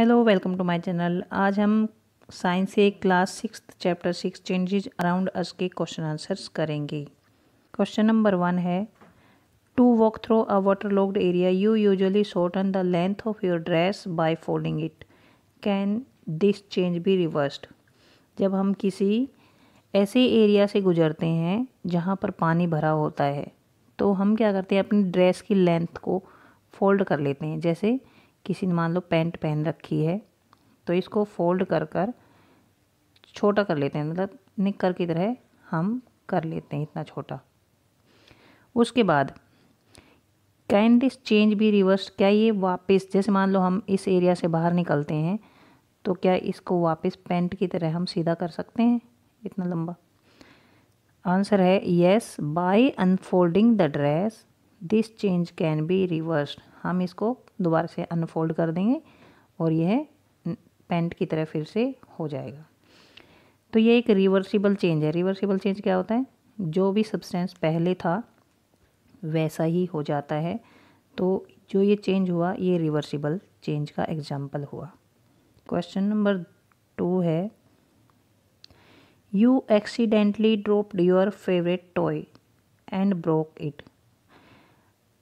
hello welcome to my channel आज हम science के class six chapter six changes around us के question answers करेंगे क्वेश्चन नंबर वन है to walk through a water logged area you usually short the length of your dress by folding it can this change be reversed जब हम किसी ऐसे area से गुजरते हैं जहाँ पर पानी भरा होता है तो हम क्या करते हैं अपनी ड्रेस की लेंथ को फोल्ड कर लेते हैं जैसे किसी ने मान लो पैंट पहन रखी है तो इसको फोल्ड कर कर छोटा कर लेते हैं मतलब कर की तरह हम कर लेते हैं इतना छोटा उसके बाद कैन दिस चेंज भी रिवर्स क्या ये वापस जैसे मान लो हम इस एरिया से बाहर निकलते हैं तो क्या इसको वापस पेंट की तरह हम सीधा कर सकते हैं इतना लंबा आंसर है yes by unfolding the dress this change can be reversed हम इसको दोबारा से अनफोल्ड कर देंगे और यह पेंट की तरह फिर से हो जाएगा तो ये एक रिवर्सिबल चेंज है रिवर्सिबल चेंज क्या होता है जो भी सब्सटेंस पहले था वैसा ही हो जाता है तो जो ये चेंज हुआ ये रिवर्सिबल चेंज का एग्जाम्पल हुआ क्वेश्चन नंबर टू है you accidentally dropped your favourite toy and broke it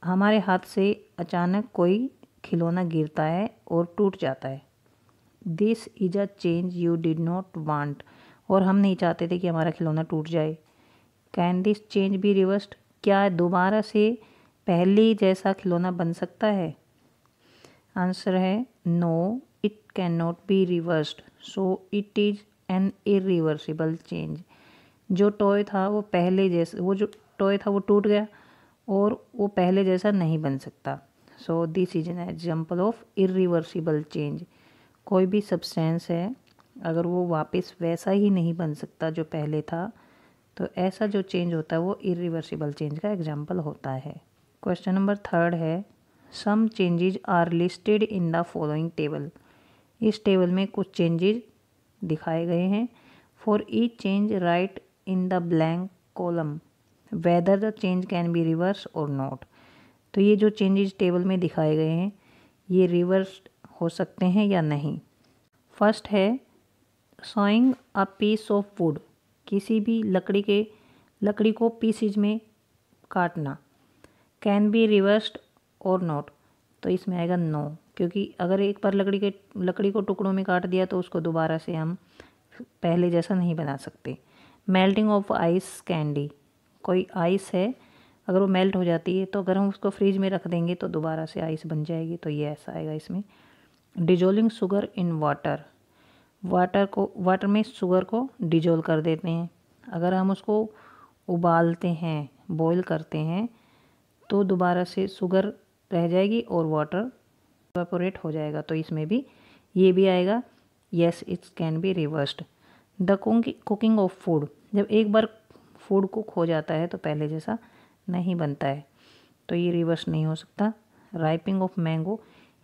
हमारे हाथ से अचानक कोई खिलौना गिरता है और टूट जाता है this is a change you did not want और हम नहीं चाहते थे कि हमारा खिलौना टूट जाए can this change be reversed क्या दोबारा से पहले जैसा खिलौना बन सकता है आंसर है no it can not be reversed so it is an irreversible change जो टॉय था वो पहले जैसे वो जो टॉय था वो टूट गया और वो पहले जैसा नहीं बन सकता so this is an example of irreversible change कोई भी सब्सटेंस है अगर वो वापस वैसा ही नहीं बन सकता जो पहले था तो ऐसा जो चेंज होता है वो इिवर्सिबल चेंज का एग्जाम्पल होता है क्वेश्चन नंबर थर्ड है some changes are listed in the following table इस टेबल में कुछ चेंजेज दिखाए गए हैं for each change write in the blank column whether the change can be reverse or not तो ये जो चेंजेस टेबल में दिखाए गए हैं ये रिवर्स हो सकते हैं या नहीं फर्स्ट है sawing a piece of wood किसी भी लकड़ी के लकड़ी को पीसीज में काटना can be reversed or not तो इसमें आएगा नो क्योंकि अगर एक बार लकड़ी के लकड़ी को टुकड़ों में काट दिया तो उसको दोबारा से हम पहले जैसा नहीं बना सकते मेल्टिंग ऑफ आइस कैंडी कोई आइस है अगर वो मेल्ट हो जाती है तो अगर हम उसको फ्रिज में रख देंगे तो दोबारा से आइस बन जाएगी तो ये ऐसा आएगा इसमें dissolving sugar in water water को वाटर में शुगर को डिजोल कर देते हैं अगर हम उसको उबालते हैं बॉईल करते हैं तो दोबारा से शुगर रह जाएगी और वाटर वेपोरेट हो जाएगा तो इसमें भी ये भी आएगा yes it's can be reversed the cooking of food जब एक बार फूड को खो जाता है तो पहले जैसा नहीं बनता है तो ये रिवर्स नहीं हो सकता राइपिंग ऑफ मैंगो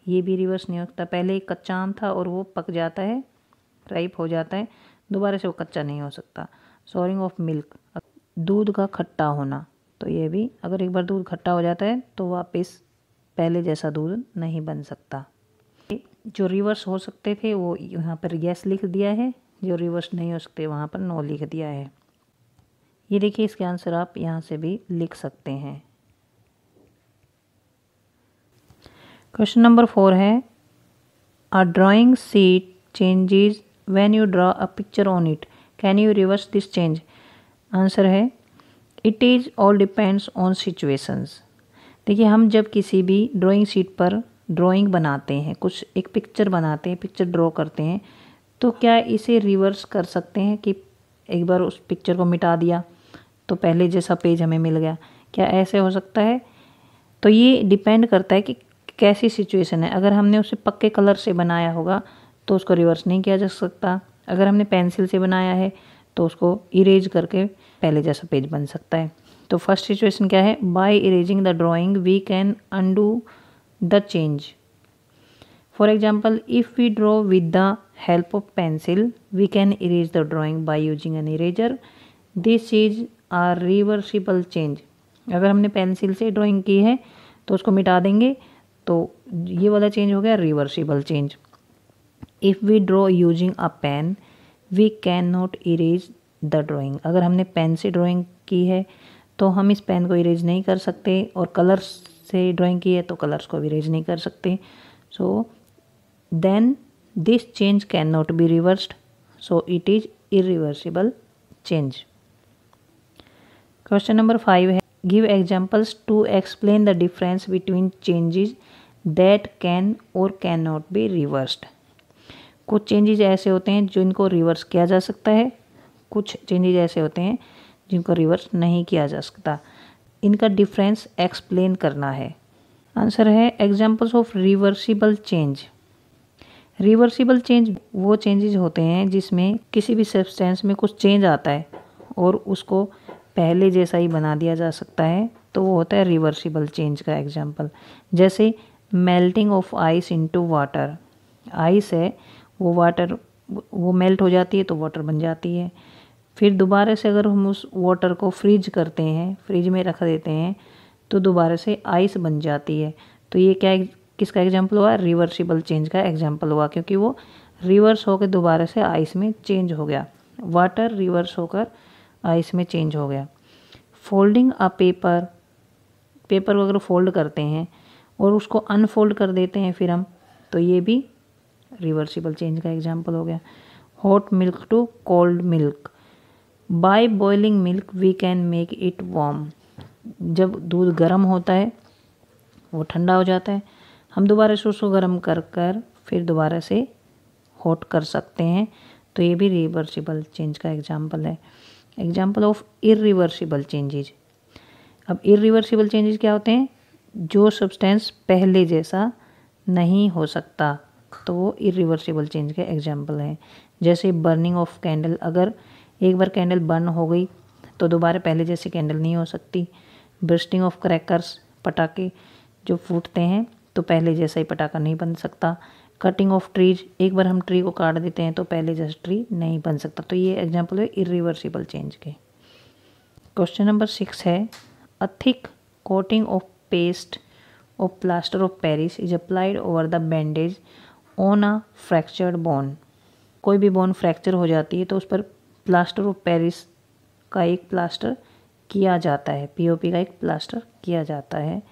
ये भी रिवर्स नहीं हो सकता पहले एक कच्चा आम था और वो पक जाता है राइप हो जाता है दोबारा से वो कच्चा नहीं हो सकता सोरिंग ऑफ मिल्क दूध का खट्टा होना तो ये भी अगर एक बार दूध खट्टा हो जाता है तो वापस पहले जैसा दूध नहीं बन सकता जो रिवर्स हो सकते थे वो यहाँ पर यस लिख दिया है जो रिवर्स नहीं हो सकते वहाँ पर नो लिख दिया है ये देखिए इसके आंसर आप यहाँ से भी लिख सकते हैं क्वेश्चन नंबर फोर है a drawing sheet changes when you draw a picture on it can you reverse this change answer है it is all depends on situations देखिए हम जब किसी भी ड्राइंग सीट पर ड्राइंग बनाते हैं कुछ एक पिक्चर बनाते हैं पिक्चर ड्रॉ करते हैं तो क्या इसे रिवर्स कर सकते हैं कि एक बार उस पिक्चर को मिटा दिया तो पहले जैसा पेज हमें मिल गया क्या ऐसे हो सकता है तो ये डिपेंड करता है कि कैसी सिचुएशन है अगर हमने उसे पक्के कलर से बनाया होगा तो उसको रिवर्स नहीं किया जा सकता अगर हमने पेंसिल से बनाया है तो उसको इरेज करके पहले जैसा पेज बन सकता है तो फर्स्ट सिचुएशन क्या है by erasing the drawing we can undo the change for example if we draw with the help of pencil we can erase the drawing by using an eraser this is a reversible change अगर हमने pencil से drawing की है तो उसको मिटा देंगे तो ये वाला चेंज हो गया reversible change if we draw using a pen we can not erase the drawing अगर हमने पेन से ड्राइंग की है तो हम इस पेन को इरेज नहीं कर सकते और कलर्स से ड्राइंग की है तो कलर्स को भी इरेज नहीं कर सकते so then this change can not be reversed so it is irreversible change question number five है give examples to explain the difference between changes that can or can not be reversed कुछ changes ऐसे होते हैं जिनको reverse किया जा सकता है कुछ चेंजेज ऐसे होते हैं जिनको रिवर्स नहीं किया जा सकता इनका डिफरेंस एक्सप्लेन करना है आंसर है examples of reversible change reversible change वो चेंजेज होते हैं जिसमें किसी भी सब्सटेंस में कुछ चेंज आता है और उसको पहले जैसा ही बना दिया जा सकता है तो वो होता है रिवर्सिबल चेंज का एग्जाम्पल जैसे melting of ice into water ice है वो वाटर वो मेल्ट हो जाती है तो वाटर बन जाती है फिर दोबारा से अगर हम उस वाटर को फ्रिज करते हैं फ्रिज में रख देते हैं तो दोबारा से आइस बन जाती है तो ये क्या किसका एग्जाम्पल हुआ रिवर्सिबल चेंज का एग्जाम्पल हुआ क्योंकि वो रिवर्स होकर दोबारा से आइस में चेंज हो गया वाटर रिवर्स होकर इसमें चेंज हो गया फोल्डिंग अ पेपर पेपर को अगर फोल्ड करते हैं और उसको अनफोल्ड कर देते हैं फिर हम तो ये भी रिवर्सिबल चेंज का एग्जाम्पल हो गया hot milk to cold milk by boiling milk we can make it warm जब दूध गर्म होता है वो ठंडा हो जाता है हम दोबारा से उसको गर्म कर कर फिर दोबारा से हॉट कर सकते हैं तो ये भी रिवर्सिबल चेंज का एग्जाम्पल है एग्जाम्पल ऑफ इरिवर्सिबल चेंजेज अब इरिवर्सिबल चेंजेज क्या होते हैं जो सब्सटेंस पहले जैसा नहीं हो सकता तो वो इरिवर्सिबल चेंज के एग्जाम्पल हैं जैसे बर्निंग ऑफ कैंडल अगर एक बार कैंडल बर्न हो गई तो दोबारा पहले जैसी कैंडल नहीं हो सकती ब्रस्टिंग ऑफ क्रैकर्स पटाखे जो फूटते हैं तो पहले जैसा ही पटाखा नहीं बन सकता कटिंग ऑफ ट्रीज एक बार हम ट्री को काट देते हैं तो पहले जस्ट ट्री नहीं बन सकता तो ये एग्जाम्पल है इरिवर्सिबल चेंज के क्वेश्चन नंबर सिक्स है a thick coating of paste of plaster of Paris is applied over the bandage on a fractured bone कोई भी बोन फ्रैक्चर हो जाती है तो उस पर प्लास्टर ऑफ पेरिस का एक प्लास्टर किया जाता है पीओपी का एक प्लास्टर किया जाता है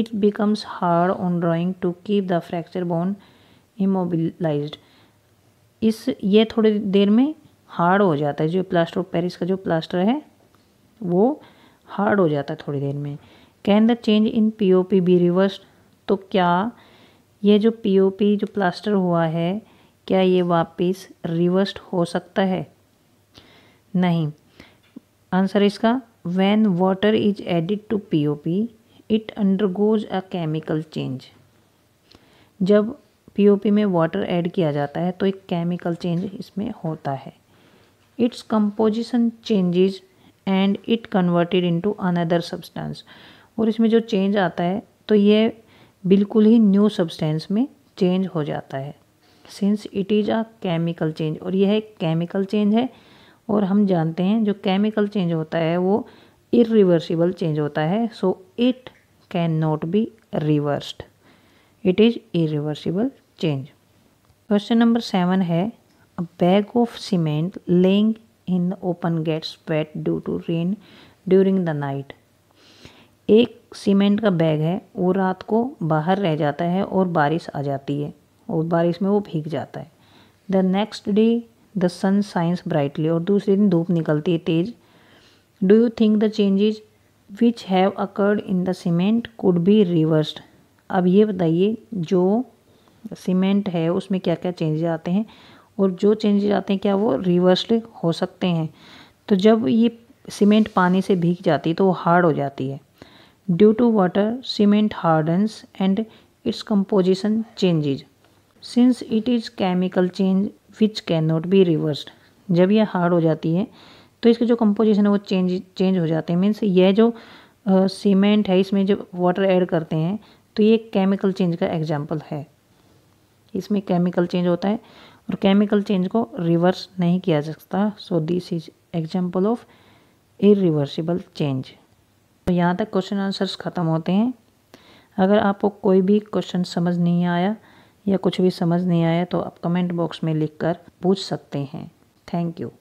it becomes hard on drying to keep the fracture bone immobilise इस ये थोड़ी देर में हार्ड हो जाता है जो प्लास्टर ऑफ पेरिस का जो प्लास्टर है वो हार्ड हो जाता है थोड़ी देर में can the change in P O P be reverse तो क्या ये जो पी ओ पी जो प्लास्टर हुआ है क्या ये वापस रिवर्स्ड हो सकता है नहीं आंसर इसका when water is added to P O P it undergoes a chemical change जब पीओपी में वाटर ऐड किया जाता है तो एक केमिकल चेंज इसमें होता है it's composition changes and it converted into another substance और इसमें जो चेंज आता है तो ये बिल्कुल ही न्यू सब्सटेंस में चेंज हो जाता है since it is a chemical change और यह एक केमिकल चेंज है और हम जानते हैं जो केमिकल चेंज होता है वो इरिवर्सिबल चेंज होता है so it can not be reversed it is irreversible change question number seven है a bag of cement lying in the open gets wet due to rain during the night एक cement का bag है वो रात को बाहर रह जाता है और बारिश आ जाती है और बारिश में वो भीग जाता है the next day the sun shines brightly और दूसरे दिन धूप निकलती है तेज do you think the changes which have occurred in the cement could be reversed अब ये बताइए जो सीमेंट है उसमें क्या क्या चेंजेज आते हैं और जो चेंजेज आते हैं क्या वो रिवर्सली हो सकते हैं तो जब ये सीमेंट पानी से भीग जाती है तो वो हार्ड हो जाती है due to water cement hardens and its composition changes since it is chemical change which can not be reversed जब यह हार्ड हो जाती है तो इसके जो कंपोजिशन है वो चेंज चेंज हो जाते हैं मीन्स यह जो सीमेंट है इसमें जब वाटर ऐड करते हैं तो ये केमिकल चेंज का एग्जाम्पल है इसमें केमिकल चेंज होता है और केमिकल चेंज को रिवर्स नहीं किया जा सकता so this is example of irreversible change तो यहाँ तक क्वेश्चन आंसर्स ख़त्म होते हैं अगर आपको कोई भी क्वेश्चन समझ नहीं आया या कुछ भी समझ नहीं आया तो आप कमेंट बॉक्स में लिखकर पूछ सकते हैं थैंक यू